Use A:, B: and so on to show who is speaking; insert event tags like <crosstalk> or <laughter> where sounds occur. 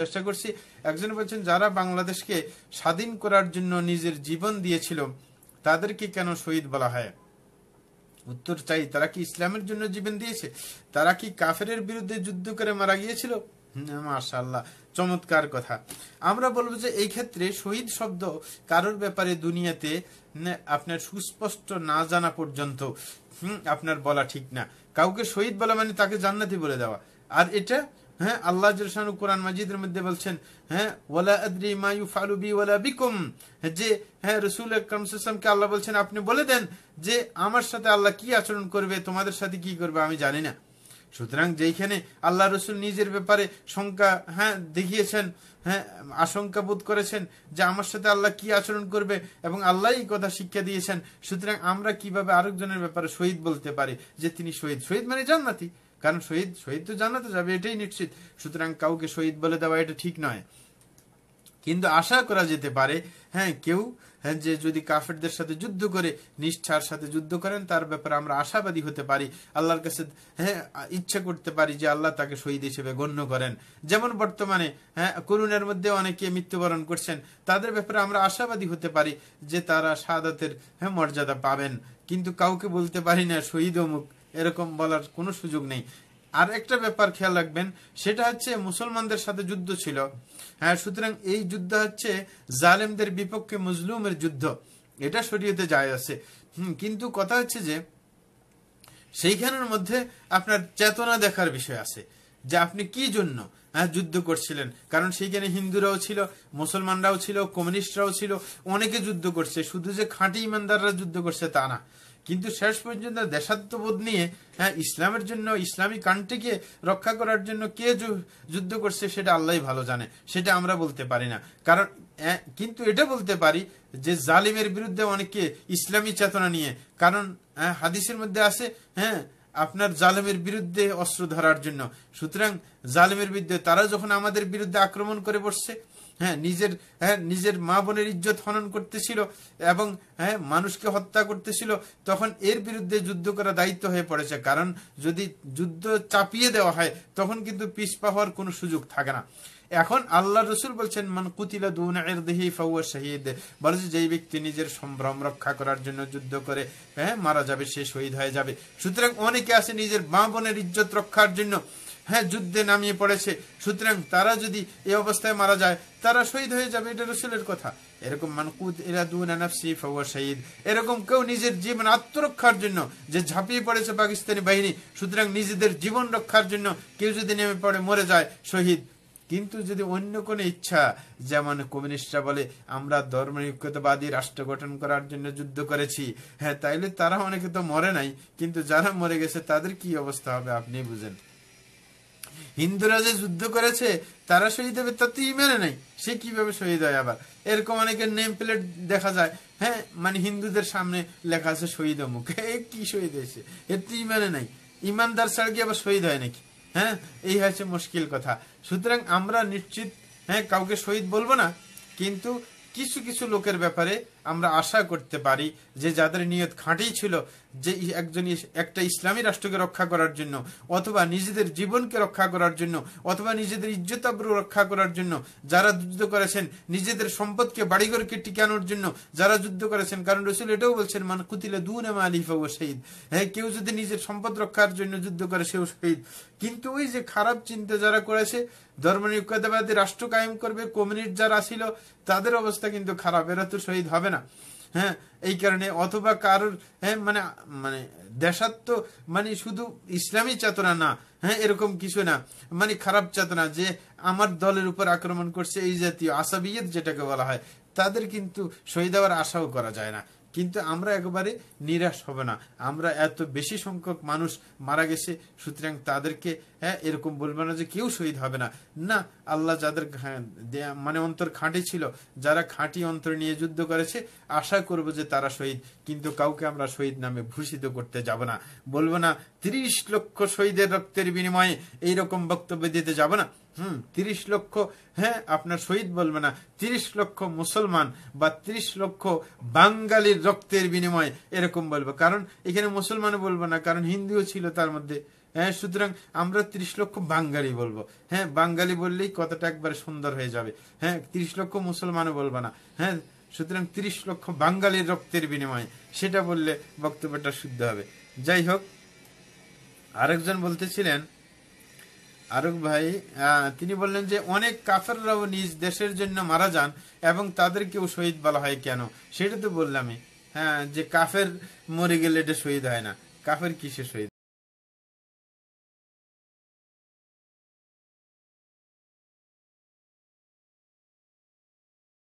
A: চেষ্টা করছি একজন বলছেন যারা বাংলাদেশকে স্বাধীন করার জন্য নিজের জীবন দিয়েছিল তাদেরকে কেন শহীদ বলা হয় উত্তর চাই তারা কি ইসলামের জন্য জীবন দিয়েছে তারা কি কাফের বিরুদ্ধে যুদ্ধ করে মারা গিয়েছিল মাশাল্লাহ চমৎকার কথা আমরা বলবো যে এই ক্ষেত্রে শহীদ শব্দ কারোর ব্যাপারে দুনিয়াতে আপনার সুস্পষ্ট না জানা পর্যন্ত আপনার বলা ঠিক না কাউকে শহীদ বলা মানে তাকে জান্নাতি বলে দেওয়া আর এটা হ্যাঁ আল্লাহ জলশানু কোরআন মাজিদের মধ্যে বলছেন হ্যাঁ ওয়ালা আদ্রি মায়ু ফালুবি ওলা বিকুম হ্যাঁ, যে হ্যাঁ রসুল আল্লাহ বলছেন আপনি বলে দেন যে আমার সাথে আল্লাহ কি আচরণ করবে তোমাদের সাথে কি করবে আমি জানি না সুতরাং যেইখানে আল্লাহ রসুল নিজের ব্যাপারে শঙ্কা হ্যাঁ দেখিয়েছেন হ্যাঁ আশঙ্কা বোধ করেছেন যে আমার সাথে আল্লাহ কি আচরণ করবে এবং আল্লাহ এই কথা শিক্ষা দিয়েছেন সুতরাং আমরা কিভাবে আরেকজনের ব্যাপারে শহীদ বলতে পারি যে তিনি শহীদ শহীদ মানে জান্নাতি কারণ শহীদ শহীদ তো জানাতে যাবে এটাই নিশ্চিত সুতরাং কাউকে শহীদ বলে দেওয়া এটা ঠিক নয় কিন্তু আশা করা যেতে পারে হ্যাঁ কেউ হ্যাঁ যে যদি কাফেরদের সাথে যুদ্ধ করে নিষ্ঠার সাথে যুদ্ধ করেন তার ব্যাপারে আমরা আশাবাদী হতে পারি আল্লাহর কাছে হ্যাঁ ইচ্ছা করতে পারি যে আল্লাহ তাকে শহীদ হিসেবে গণ্য করেন যেমন বর্তমানে হ্যাঁ করুণের মধ্যে অনেকে মৃত্যুবরণ করছেন তাদের ব্যাপারে আমরা আশাবাদী হতে পারি যে তারা সাদাতের হ্যাঁ মর্যাদা পাবেন কিন্তু কাউকে বলতে পারি না শহীদ অমুক এরকম বলার কোনো সুযোগ নেই আর একটা ব্যাপার খেয়াল রাখবেন সেটা হচ্ছে মুসলমানদের সাথে যুদ্ধ ছিল হ্যাঁ সুতরাং এই যুদ্ধ হচ্ছে জালেমদের বিপক্ষে মুসলুমের যুদ্ধ এটা শরীয়তে যায় আছে কিন্তু কথা হচ্ছে যে সেইখানের মধ্যে আপনার চেতনা দেখার বিষয় আছে যে আপনি কি জন্য হ্যাঁ, যুদ্ধ করছিলেন কারণ সেইখানে হিন্দুরাও ছিল মুসলমানরাও ছিল কমিউনিস্টরাও ছিল অনেকে যুদ্ধ করছে শুধু যে খাঁটি ইমানদাররা যুদ্ধ করছে তা না কিন্তু শেষ পর্যন্ত দেশাত্মবোধ নিয়ে হ্যাঁ ইসলামের জন্য ইসলামী কান্ট্রিকে রক্ষা করার জন্য কে যুদ্ধ করছে সেটা আল্লাহ ভালো জানে সেটা আমরা বলতে পারি না কারণ কিন্তু এটা বলতে পারি যে জালিমের বিরুদ্ধে অনেকে ইসলামী চেতনা নিয়ে কারণ হ্যাঁ, হাদিসের মধ্যে আছে হ্যাঁ আপনার জালেমের বিরুদ্ধে অস্ত্র ধরার জন্য সুতরাং জালেমের বিরুদ্ধে তারা যখন আমাদের বিরুদ্ধে আক্রমণ করে বসছে হ্যাঁ নিজের হ্যাঁ নিজের মা বোনের ইজ্জত হনন করতেছিল এবং হ্যাঁ মানুষকে হত্যা করতেছিল তখন এর বিরুদ্ধে যুদ্ধ করা দায়িত্ব হয়ে পড়েছে কারণ যদি যুদ্ধ চাপিয়ে দেওয়া হয় তখন কিন্তু পিস হওয়ার কোনো সুযোগ থাকে না এখন আল্লাহ রসুল বলছেন মান কুতিলা দুন এরদেহি ফাউয়া শহীদ বলছে যেই ব্যক্তি নিজের সম্ভ্রম রক্ষা করার জন্য যুদ্ধ করে হ্যাঁ মারা যাবে সে শহীদ হয়ে যাবে সুতরাং অনেকে আছে নিজের মা বোনের ইজ্জত রক্ষার জন্য হ্যাঁ যুদ্ধে নামিয়ে পড়েছে সুতরাং তারা যদি এই অবস্থায় মারা যায় তারা শহীদ হয়ে যাবে এটা রসুলের কথা এরকম মানকুদ এরাদি শহীদ এরকম কেউ নিজের জীবন আত্মরক্ষার জন্য যে ঝাঁপিয়ে পড়েছে পাকিস্তানি বাহিনী সুতরাং নিজেদের জীবন রক্ষার জন্য কেউ যদি নেমে পড়ে মরে যায় শহীদ কিন্তু যদি অন্য কোনো ইচ্ছা যেমন কমিউনিস্টরা বলে আমরা ধর্মনিক্ষতবাদী রাষ্ট্র গঠন করার জন্য যুদ্ধ করেছি হ্যাঁ তাইলে তারা অনেকে তো মরে নাই কিন্তু যারা মরে গেছে তাদের কি অবস্থা হবে আপনি বুঝেন হিন্দুরা যে যুদ্ধ করেছে তারা শহীদ হবে তা তুই মেনে নেই সে কিভাবে শহীদ হয় আবার এরকম অনেকের নেম প্লেট দেখা যায় হ্যাঁ মানে হিন্দুদের সামনে লেখা আছে শহীদ অমুক <laughs> কি শহীদ হয়েছে এর তুই মেনে নাই ইমানদার ছাড়া কি আবার শহীদ হয় নাকি হ্যাঁ এই হচ্ছে মুশকিল কথা সুতরাং আমরা নিশ্চিত হ্যাঁ কাউকে শহীদ বলবো না কিন্তু কিছু কিছু লোকের ব্যাপারে আমরা আশা করতে পারি যে যাদের নিয়ত খাঁটি ছিল যে একজন একটা ইসলামী রাষ্ট্রকে রক্ষা করার জন্য অথবা নিজেদের জীবনকে রক্ষা করার জন্য অথবা নিজেদের ইজ্জতাব্রু রক্ষা করার জন্য যারা যুদ্ধ করেছেন নিজেদের সম্পদকে বাড়িঘরকে টিকানোর জন্য যারা যুদ্ধ করেছেন কারণ রসুল এটাও বলছেন মান কুতিলে দু নেমা আলিফা ও শহীদ হ্যাঁ কেউ যদি নিজের সম্পদ রক্ষার জন্য যুদ্ধ করে সেও শহীদ কিন্তু ওই যে খারাপ চিন্তা যারা করেছে ধর্মনিরপেক্ষতাবাদী রাষ্ট্র কায়েম করবে কমিউনিস্ট যারা ছিল তাদের অবস্থা কিন্তু খারাপ এরা তো শহীদ হবে না না হ্যাঁ এই কারণে অথবা কারোর হ্যাঁ মানে মানে দেশাত্ম মানে শুধু ইসলামী চেতনা না হ্যাঁ এরকম কিছু না মানে খারাপ চেতনা যে আমার দলের উপর আক্রমণ করছে এই জাতীয় আসাবিয়ত যেটাকে বলা হয় তাদের কিন্তু শহীদ হওয়ার আশাও করা যায় না কিন্তু আমরা একবারে নিরাশ হব না আমরা এত বেশি সংখ্যক মানুষ মারা গেছে সুতরাং তাদেরকে হ্যাঁ এরকম বলবো না যে কেউ শহীদ হবে না না আল্লাহ যাদের মানে অন্তর খাঁটি ছিল যারা খাঁটি অন্তর নিয়ে যুদ্ধ করেছে আশা করব যে তারা শহীদ কিন্তু কাউকে আমরা শহীদ নামে ভূষিত করতে যাব না বলবো না ত্রিশ লক্ষ শহীদের রক্তের বিনিময়ে এইরকম বক্তব্য দিতে যাব না হুম তিরিশ লক্ষ হ্যাঁ আপনার শহীদ বলবে না তিরিশ লক্ষ মুসলমান বা তিরিশ লক্ষ বাঙ্গালির রক্তের বিনিময়ে এরকম বলবে কারণ এখানে মুসলমান বলবো না কারণ হিন্দুও ছিল তার মধ্যে হ্যাঁ সুতরাং আমরা তিরিশ লক্ষ বাঙালি বলবো হ্যাঁ বাঙ্গালি বললেই কথাটা একবারে সুন্দর হয়ে যাবে হ্যাঁ তিরিশ লক্ষ মুসলমানও বলবো না হ্যাঁ সুতরাং তিরিশ লক্ষ বাঙ্গালির রক্তের বিনিময়ে সেটা বললে বক্তব্যটা শুদ্ধ হবে যাই হোক আরেকজন বলতেছিলেন আরুক ভাই তিনি বললেন যে অনেক কাফেররাও নিজ দেশের জন্য মারা যান এবং তাদেরকেও শহীদ বলা হয় কেন সেটা তো বললামই হ্যাঁ যে কাফের মরে গেলে এটা শহীদ হয় না কাফের কিসে শহীদ